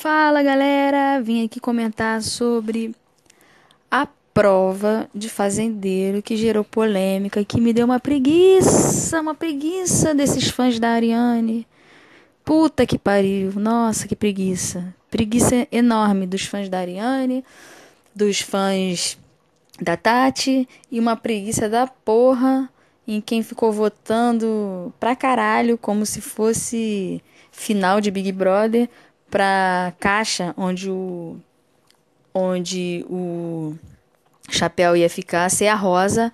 Fala galera, vim aqui comentar sobre a prova de fazendeiro que gerou polêmica, que me deu uma preguiça, uma preguiça desses fãs da Ariane. Puta que pariu, nossa que preguiça. Preguiça enorme dos fãs da Ariane, dos fãs da Tati e uma preguiça da porra em quem ficou votando pra caralho como se fosse final de Big Brother para caixa onde o onde o chapéu ia ficar, ser a Rosa,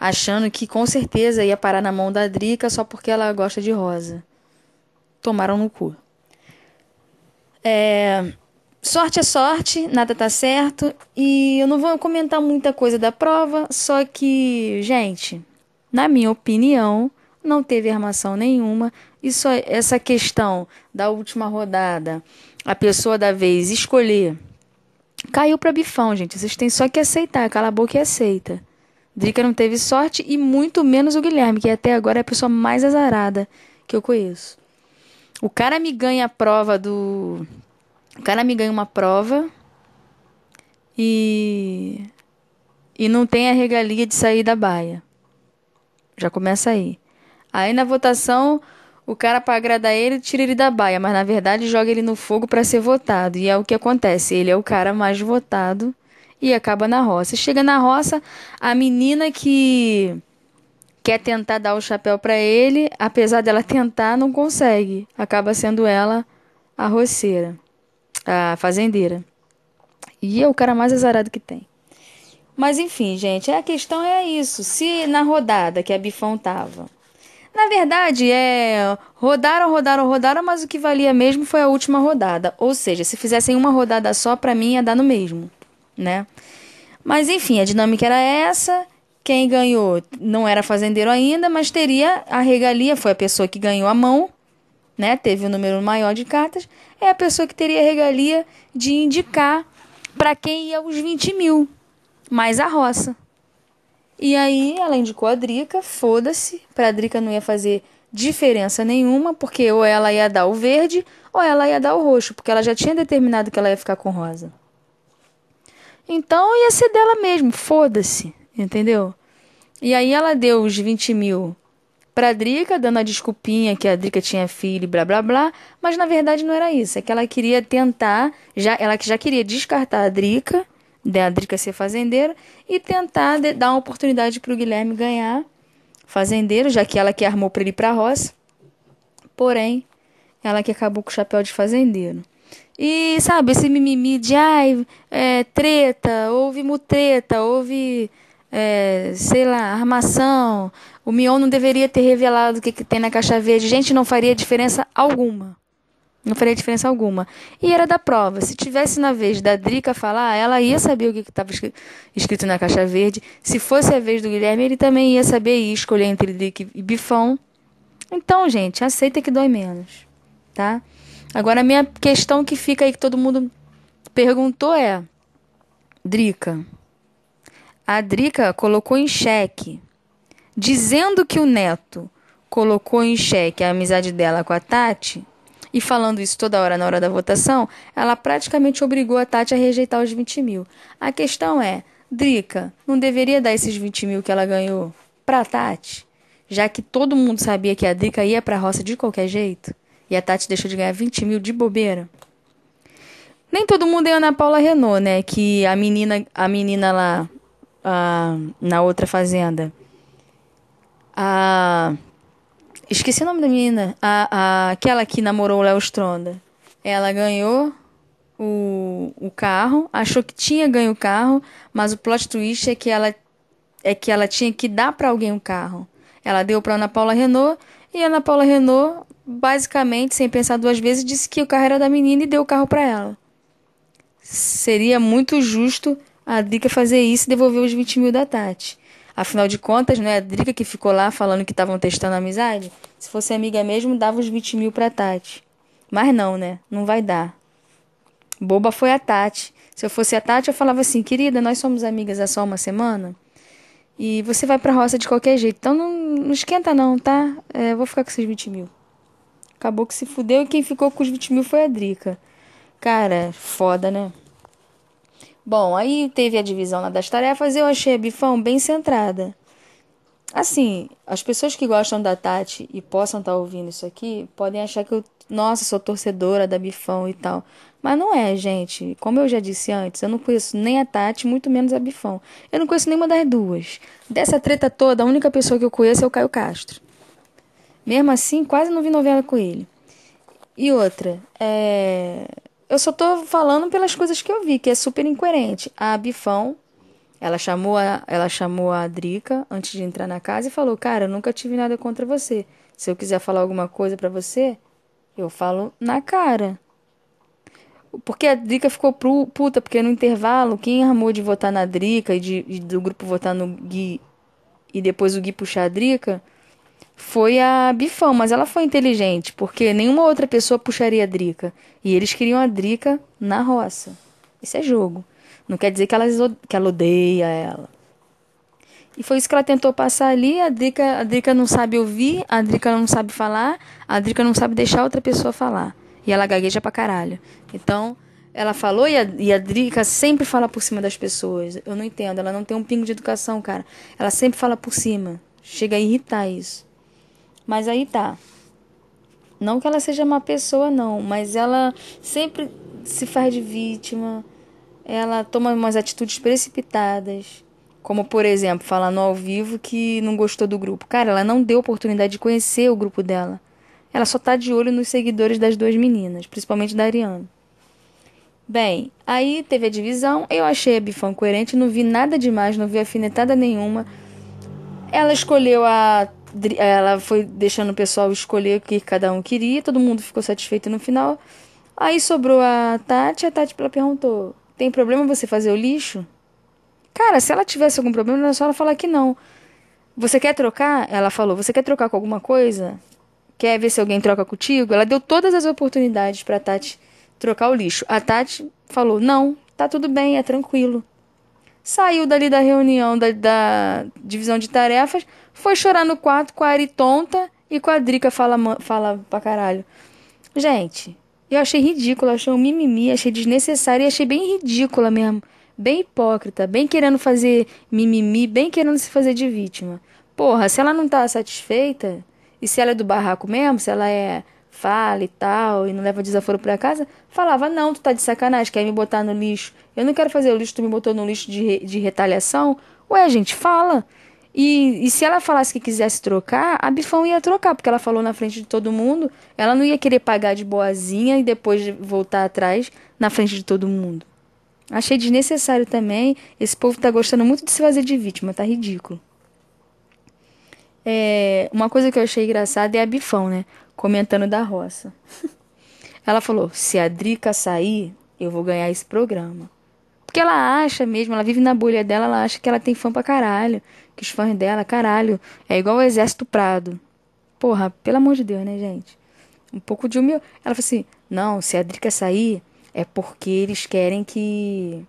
achando que com certeza ia parar na mão da Drica só porque ela gosta de rosa. Tomaram no cu. É, sorte é sorte, nada tá certo. E eu não vou comentar muita coisa da prova, só que, gente, na minha opinião, não teve armação nenhuma. Isso, é, essa questão da última rodada, a pessoa da vez escolher, caiu para bifão, gente. Vocês têm só que aceitar, cala a boca e aceita. Drica não teve sorte e muito menos o Guilherme, que até agora é a pessoa mais azarada que eu conheço. O cara me ganha a prova do. O cara me ganha uma prova e. E não tem a regalia de sair da baia. Já começa aí. Aí na votação, o cara para agradar ele tira ele da baia, mas na verdade joga ele no fogo para ser votado. E é o que acontece, ele é o cara mais votado e acaba na roça. Chega na roça, a menina que quer tentar dar o chapéu para ele, apesar dela tentar, não consegue. Acaba sendo ela a roceira, a fazendeira. E é o cara mais azarado que tem. Mas enfim, gente, a questão é isso. Se na rodada que a Bifão tava, na verdade, é. Rodaram, rodaram, rodaram, mas o que valia mesmo foi a última rodada. Ou seja, se fizessem uma rodada só, para mim ia dar no mesmo, né? Mas enfim, a dinâmica era essa. Quem ganhou não era fazendeiro ainda, mas teria a regalia, foi a pessoa que ganhou a mão, né? Teve o um número maior de cartas, é a pessoa que teria a regalia de indicar para quem ia os 20 mil, mais a roça. E aí ela indicou a Drica, foda-se, pra Drica não ia fazer diferença nenhuma, porque ou ela ia dar o verde ou ela ia dar o roxo, porque ela já tinha determinado que ela ia ficar com rosa. Então ia ser dela mesmo, foda-se, entendeu? E aí ela deu os 20 mil pra Drica, dando a desculpinha que a Drica tinha filho e blá blá blá, mas na verdade não era isso, é que ela queria tentar, já ela que já queria descartar a Drica de Adrica ser fazendeira e tentar dar uma oportunidade para o Guilherme ganhar fazendeiro, já que ela que armou para ele ir para a roça. Porém, ela que acabou com o chapéu de fazendeiro. E sabe, esse mimimi de ai, é, treta, houve mutreta, houve, é, sei lá, armação. O Mion não deveria ter revelado o que, que tem na caixa verde. Gente, não faria diferença alguma. Não faria diferença alguma. E era da prova. Se tivesse na vez da Drica falar, ela ia saber o que estava escrito na caixa verde. Se fosse a vez do Guilherme, ele também ia saber e escolher entre Drica e Bifão. Então, gente, aceita que dói menos, tá? Agora, a minha questão que fica aí, que todo mundo perguntou é... Drica. A Drica colocou em xeque, dizendo que o Neto colocou em xeque a amizade dela com a Tati e falando isso toda hora na hora da votação, ela praticamente obrigou a Tati a rejeitar os 20 mil. A questão é, Drica, não deveria dar esses 20 mil que ela ganhou pra Tati? Já que todo mundo sabia que a Drica ia pra roça de qualquer jeito? E a Tati deixou de ganhar 20 mil de bobeira? Nem todo mundo é Ana Paula Renault, né? Que a menina, a menina lá a, na outra fazenda. A Esqueci o nome da menina. A, a, aquela que namorou o Léo Stronda. Ela ganhou o, o carro, achou que tinha ganho o carro, mas o plot twist é que ela, é que ela tinha que dar para alguém o carro. Ela deu para Ana Paula Renault e Ana Paula Renault, basicamente, sem pensar duas vezes, disse que o carro era da menina e deu o carro para ela. Seria muito justo a Dica fazer isso e devolver os 20 mil da Tati. Afinal de contas, não é a Drica que ficou lá falando que estavam testando a amizade? Se fosse amiga mesmo, dava os 20 mil pra Tati. Mas não, né? Não vai dar. Boba foi a Tati. Se eu fosse a Tati, eu falava assim: querida, nós somos amigas há só uma semana. E você vai pra roça de qualquer jeito. Então não, não esquenta, não, tá? É, vou ficar com esses 20 mil. Acabou que se fudeu e quem ficou com os 20 mil foi a Drica. Cara, foda, né? Bom, aí teve a divisão das tarefas e eu achei a Bifão bem centrada. Assim, as pessoas que gostam da Tati e possam estar tá ouvindo isso aqui podem achar que eu, nossa, sou torcedora da Bifão e tal. Mas não é, gente. Como eu já disse antes, eu não conheço nem a Tati, muito menos a Bifão. Eu não conheço nenhuma das duas. Dessa treta toda, a única pessoa que eu conheço é o Caio Castro. Mesmo assim, quase não vi novela com ele. E outra, é... Eu só tô falando pelas coisas que eu vi, que é super incoerente. A Bifão, ela chamou a, ela chamou a Drica antes de entrar na casa e falou: Cara, eu nunca tive nada contra você. Se eu quiser falar alguma coisa para você, eu falo na cara. Porque a Drica ficou pro, puta, porque no intervalo, quem armou de votar na Drica e, de, e do grupo votar no Gui e depois o Gui puxar a Drica foi a Bifão, mas ela foi inteligente, porque nenhuma outra pessoa puxaria a Drica. E eles queriam a Drica na roça. Isso é jogo. Não quer dizer que ela, que ela odeia ela. E foi isso que ela tentou passar ali. A Drica, a Drica não sabe ouvir, a Drica não sabe falar, a Drica não sabe deixar outra pessoa falar. E ela gagueja pra caralho. Então, ela falou e a, e a Drica sempre fala por cima das pessoas. Eu não entendo, ela não tem um pingo de educação, cara. Ela sempre fala por cima. Chega a irritar isso. Mas aí tá. Não que ela seja uma pessoa, não, mas ela sempre se faz de vítima, ela toma umas atitudes precipitadas. Como, por exemplo, falar no ao vivo que não gostou do grupo. Cara, ela não deu oportunidade de conhecer o grupo dela. Ela só tá de olho nos seguidores das duas meninas, principalmente da Ariane. Bem, aí teve a divisão, eu achei a Bifão coerente, não vi nada demais, não vi afinetada nenhuma. Ela escolheu a ela foi deixando o pessoal escolher o que cada um queria, todo mundo ficou satisfeito no final. Aí sobrou a Tati, a Tati ela perguntou: "Tem problema você fazer o lixo?" Cara, se ela tivesse algum problema, é só ela falar que não. Você quer trocar? Ela falou: "Você quer trocar com alguma coisa? Quer ver se alguém troca contigo?" Ela deu todas as oportunidades para Tati trocar o lixo. A Tati falou: "Não, tá tudo bem, é tranquilo." saiu dali da reunião da, da divisão de tarefas, foi chorar no quarto com a Ari tonta e com a Drica fala, fala pra caralho. Gente, eu achei ridículo, achei um mimimi, achei desnecessário e achei bem ridícula mesmo. Bem hipócrita, bem querendo fazer mimimi, bem querendo se fazer de vítima. Porra, se ela não tá satisfeita, e se ela é do barraco mesmo, se ela é fala e tal, e não leva desaforo para casa, falava: Não, tu tá de sacanagem, quer me botar no lixo. Eu não quero fazer o lixo, tu me botou no lixo de, re, de retaliação. Ué, gente, fala. E, e se ela falasse que quisesse trocar, a Bifão ia trocar, porque ela falou na frente de todo mundo. Ela não ia querer pagar de boazinha e depois voltar atrás na frente de todo mundo. Achei desnecessário também. Esse povo tá gostando muito de se fazer de vítima, tá ridículo. É, uma coisa que eu achei engraçada é a Bifão, né? Comentando da roça. ela falou: se a Drica sair, eu vou ganhar esse programa. Porque ela acha mesmo, ela vive na bolha dela, ela acha que ela tem fã pra caralho. Que os fãs dela, caralho, é igual o Exército Prado. Porra, pelo amor de Deus, né, gente? Um pouco de humildade. Ela falou assim: não, se a Drica sair, é porque eles querem que.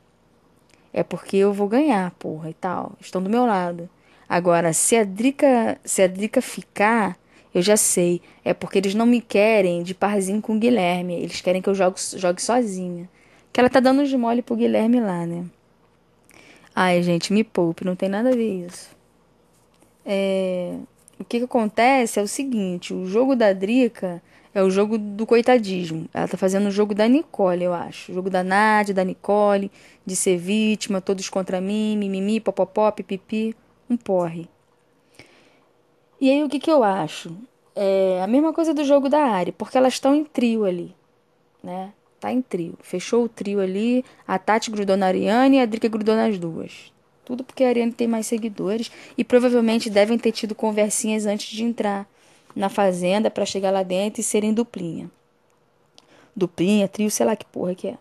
É porque eu vou ganhar, porra, e tal. Estão do meu lado. Agora, se a Drica, se a Drica ficar, eu já sei. É porque eles não me querem de parzinho com o Guilherme. Eles querem que eu jogue, jogue sozinha. Que ela tá dando de mole pro Guilherme lá, né? Ai, gente, me poupe, não tem nada a ver isso. É... O que, que acontece é o seguinte: o jogo da Drica é o jogo do coitadismo. Ela tá fazendo o jogo da Nicole, eu acho. O jogo da Nádia, da Nicole, de ser vítima, todos contra mim, mimimi, popopop, pipipi um porre. E aí o que, que eu acho? É a mesma coisa do jogo da Ari, porque elas estão em trio ali, né? Tá em trio. Fechou o trio ali, a Tati grudou na Ariane e a Drica grudou nas duas. Tudo porque a Ariane tem mais seguidores e provavelmente devem ter tido conversinhas antes de entrar na fazenda para chegar lá dentro e serem duplinha. Duplinha, trio, sei lá que porra que é.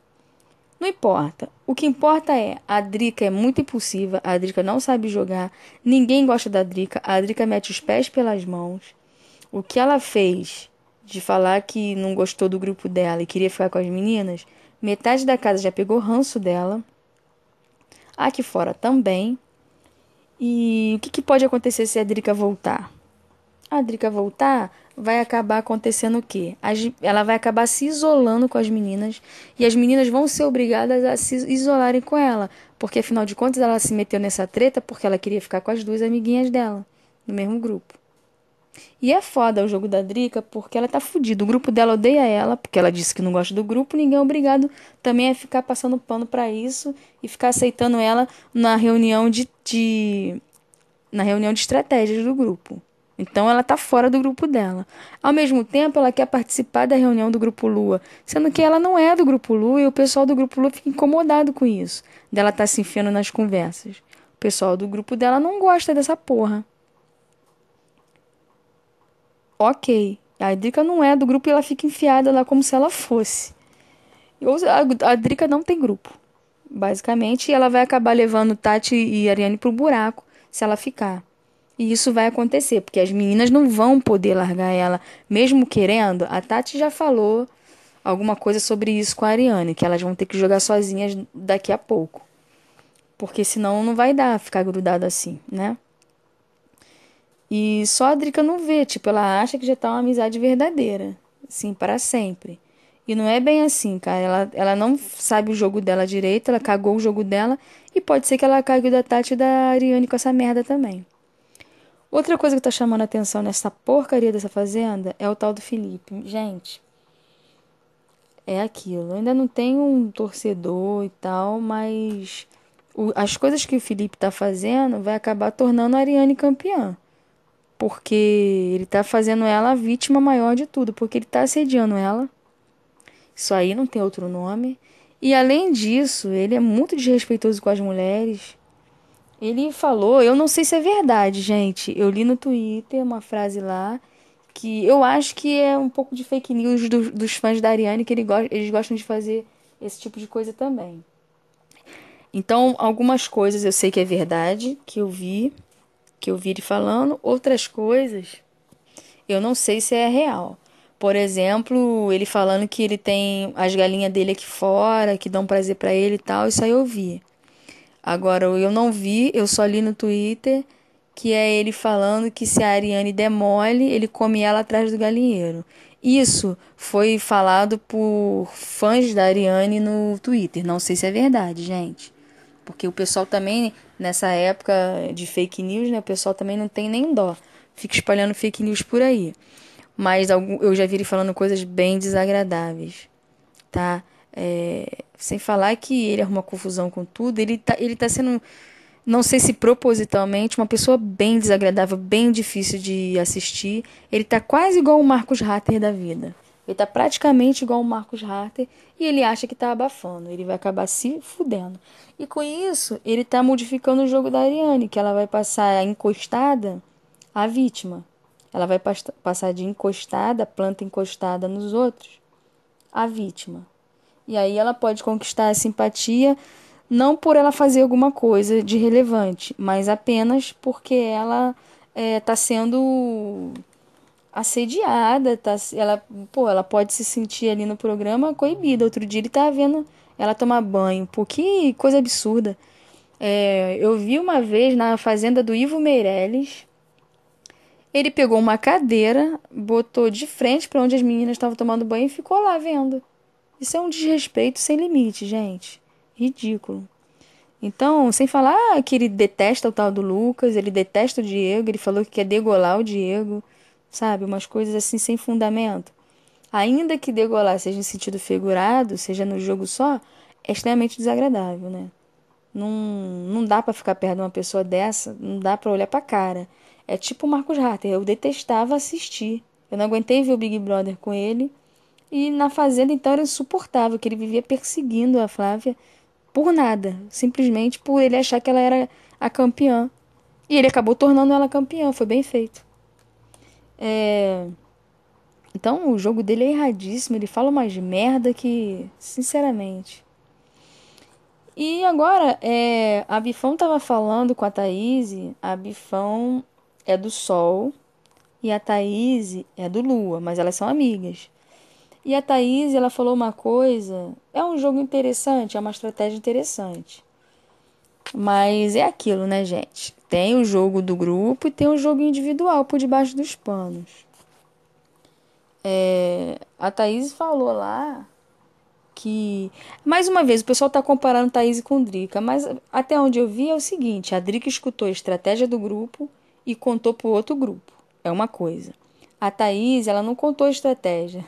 Não importa. O que importa é, a Drica é muito impulsiva, a Drica não sabe jogar, ninguém gosta da Drica, a Drica mete os pés pelas mãos. O que ela fez de falar que não gostou do grupo dela e queria ficar com as meninas, metade da casa já pegou ranço dela. Aqui fora também. E o que, que pode acontecer se a Drica voltar? A Drica voltar, vai acabar acontecendo o quê? As, ela vai acabar se isolando com as meninas e as meninas vão ser obrigadas a se isolarem com ela, porque afinal de contas ela se meteu nessa treta porque ela queria ficar com as duas amiguinhas dela, no mesmo grupo. E é foda o jogo da Drica porque ela tá fudida. O grupo dela odeia ela, porque ela disse que não gosta do grupo. Ninguém é obrigado também a ficar passando pano para isso e ficar aceitando ela na reunião de, de. na reunião de estratégias do grupo. Então ela está fora do grupo dela. Ao mesmo tempo, ela quer participar da reunião do grupo Lua, sendo que ela não é do grupo Lua e o pessoal do grupo Lua fica incomodado com isso, dela estar tá se enfiando nas conversas. O pessoal do grupo dela não gosta dessa porra. Ok, a Drica não é do grupo e ela fica enfiada lá como se ela fosse. A, a Drica não tem grupo, basicamente, e ela vai acabar levando Tati e Ariane pro buraco se ela ficar. E isso vai acontecer, porque as meninas não vão poder largar ela, mesmo querendo. A Tati já falou alguma coisa sobre isso com a Ariane, que elas vão ter que jogar sozinhas daqui a pouco. Porque senão não vai dar ficar grudado assim, né? E só a Drica não vê, tipo, ela acha que já tá uma amizade verdadeira, assim, para sempre. E não é bem assim, cara. Ela, ela não sabe o jogo dela direito, ela cagou o jogo dela. E pode ser que ela cague da Tati e da Ariane com essa merda também. Outra coisa que tá chamando a atenção nessa porcaria dessa fazenda é o tal do Felipe. Gente, é aquilo. Eu ainda não tem um torcedor e tal, mas o, as coisas que o Felipe tá fazendo vai acabar tornando a Ariane campeã. Porque ele tá fazendo ela a vítima maior de tudo, porque ele tá assediando ela. Isso aí não tem outro nome. E além disso, ele é muito desrespeitoso com as mulheres. Ele falou, eu não sei se é verdade, gente. Eu li no Twitter uma frase lá que eu acho que é um pouco de fake news do, dos fãs da Ariane, que ele go eles gostam de fazer esse tipo de coisa também. Então, algumas coisas eu sei que é verdade, que eu vi, que eu vi ele falando, outras coisas eu não sei se é real. Por exemplo, ele falando que ele tem as galinhas dele aqui fora, que dão prazer para ele e tal, isso aí eu vi. Agora, eu não vi, eu só li no Twitter que é ele falando que se a Ariane demole, ele come ela atrás do galinheiro. Isso foi falado por fãs da Ariane no Twitter. Não sei se é verdade, gente. Porque o pessoal também, nessa época de fake news, né? O pessoal também não tem nem dó. Fica espalhando fake news por aí. Mas eu já vi ele falando coisas bem desagradáveis, tá? É, sem falar que ele arruma confusão com tudo, ele tá, ele tá sendo, não sei se propositalmente, uma pessoa bem desagradável, bem difícil de assistir. Ele tá quase igual o Marcos Ratter da vida. Ele tá praticamente igual o Marcos Harter e ele acha que tá abafando. Ele vai acabar se fudendo. E com isso, ele tá modificando o jogo da Ariane, que ela vai passar encostada à vítima. Ela vai passar de encostada, planta encostada nos outros, à vítima. E aí ela pode conquistar a simpatia não por ela fazer alguma coisa de relevante, mas apenas porque ela está é, tá sendo assediada, tá, ela, pô, ela pode se sentir ali no programa coibida. Outro dia ele tá vendo ela tomar banho. Pô, que coisa absurda. É, eu vi uma vez na fazenda do Ivo Meirelles, ele pegou uma cadeira, botou de frente para onde as meninas estavam tomando banho e ficou lá vendo. Isso é um desrespeito sem limite, gente. Ridículo. Então, sem falar que ele detesta o tal do Lucas, ele detesta o Diego, ele falou que quer degolar o Diego, sabe? Umas coisas assim sem fundamento. Ainda que degolar seja em sentido figurado, seja no jogo só, é extremamente desagradável, né? Não, não dá para ficar perto de uma pessoa dessa, não dá para olhar pra cara. É tipo o Marcos Harter, eu detestava assistir. Eu não aguentei ver o Big Brother com ele. E na fazenda, então, era insuportável, que ele vivia perseguindo a Flávia por nada, simplesmente por ele achar que ela era a campeã. E ele acabou tornando ela campeã, foi bem feito. É... Então, o jogo dele é erradíssimo, ele fala mais merda que, sinceramente. E agora, é... a Bifão tava falando com a Thaís, a Bifão é do Sol e a Thaís é do Lua, mas elas são amigas. E a Thaís, ela falou uma coisa, é um jogo interessante, é uma estratégia interessante. Mas é aquilo, né, gente? Tem o jogo do grupo e tem o jogo individual por debaixo dos panos. É, a Thaís falou lá que. Mais uma vez, o pessoal está comparando Thaís com Drica, mas até onde eu vi é o seguinte: a Drica escutou a estratégia do grupo e contou para o outro grupo. É uma coisa. A Thaís, ela não contou a estratégia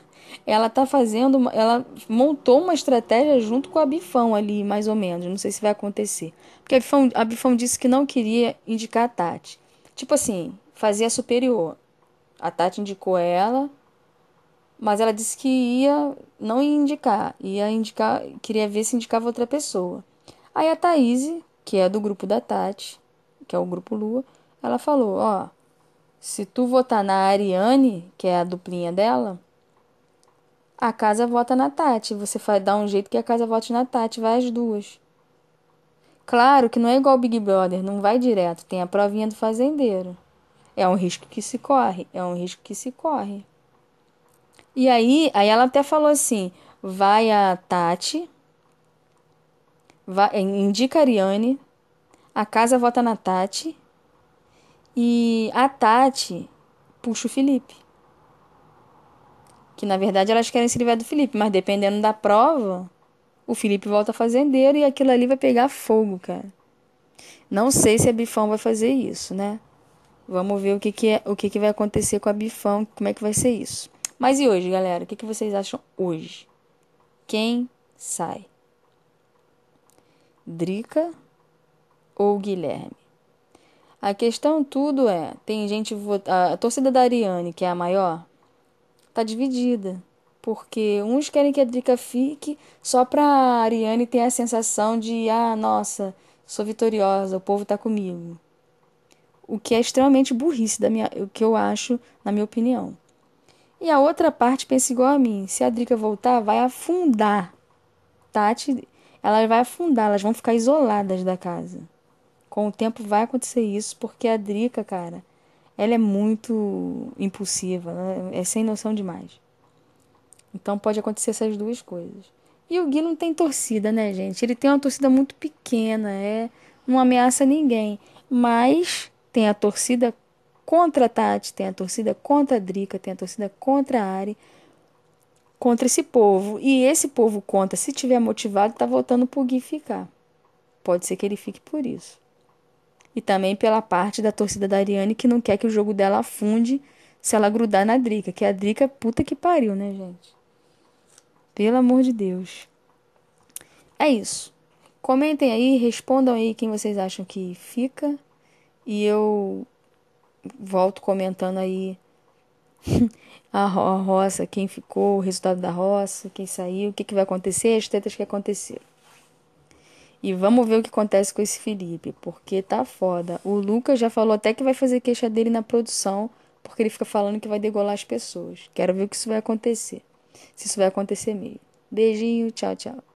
ela tá fazendo, ela montou uma estratégia junto com a Bifão ali, mais ou menos. Não sei se vai acontecer. Porque a Bifão, a Bifão disse que não queria indicar a Tati. Tipo assim, fazia superior. A Tati indicou ela, mas ela disse que ia não ia indicar, ia indicar, queria ver se indicava outra pessoa. Aí a Thaís, que é do grupo da Tati, que é o grupo Lua, ela falou, ó, se tu votar na Ariane, que é a duplinha dela, a casa vota na Tati. Você dá um jeito que a casa vote na Tati. Vai as duas. Claro que não é igual o Big Brother, não vai direto, tem a provinha do fazendeiro. É um risco que se corre, é um risco que se corre. E aí, aí ela até falou assim: vai a Tati, vai, indica a Ariane, a casa vota na Tati, e a Tati puxa o Felipe. Que na verdade elas querem se livrar do Felipe, mas dependendo da prova, o Felipe volta fazendeiro e aquilo ali vai pegar fogo, cara. Não sei se a Bifão vai fazer isso, né? Vamos ver o que, que, é, o que, que vai acontecer com a Bifão, como é que vai ser isso. Mas e hoje, galera? O que, que vocês acham hoje? Quem sai? Drica ou Guilherme? A questão tudo é, tem gente, a torcida da Ariane, que é a maior, tá dividida. Porque uns querem que a Drica fique só pra Ariane ter a sensação de, ah, nossa, sou vitoriosa, o povo tá comigo. O que é extremamente burrice da minha, o que eu acho, na minha opinião. E a outra parte pensa igual a mim. Se a Drica voltar, vai afundar. Tati, ela vai afundar, elas vão ficar isoladas da casa. Com o tempo vai acontecer isso, porque a Drica, cara, ela é muito impulsiva, né? é sem noção demais. Então pode acontecer essas duas coisas. E o Gui não tem torcida, né, gente? Ele tem uma torcida muito pequena, é não ameaça ninguém. Mas tem a torcida contra a Tati, tem a torcida contra a Drica, tem a torcida contra a Ari, contra esse povo. E esse povo contra, se tiver motivado, tá voltando pro Gui ficar. Pode ser que ele fique por isso e também pela parte da torcida da Ariane que não quer que o jogo dela afunde se ela grudar na Drica, que a Drica é puta que pariu, né, gente? Pelo amor de Deus. É isso. Comentem aí, respondam aí quem vocês acham que fica e eu volto comentando aí a, ro a roça, quem ficou, o resultado da roça, quem saiu, o que, que vai acontecer, as tetas que aconteceram. E vamos ver o que acontece com esse Felipe, porque tá foda. O Lucas já falou até que vai fazer queixa dele na produção, porque ele fica falando que vai degolar as pessoas. Quero ver o que isso vai acontecer. Se isso vai acontecer mesmo. Beijinho, tchau, tchau.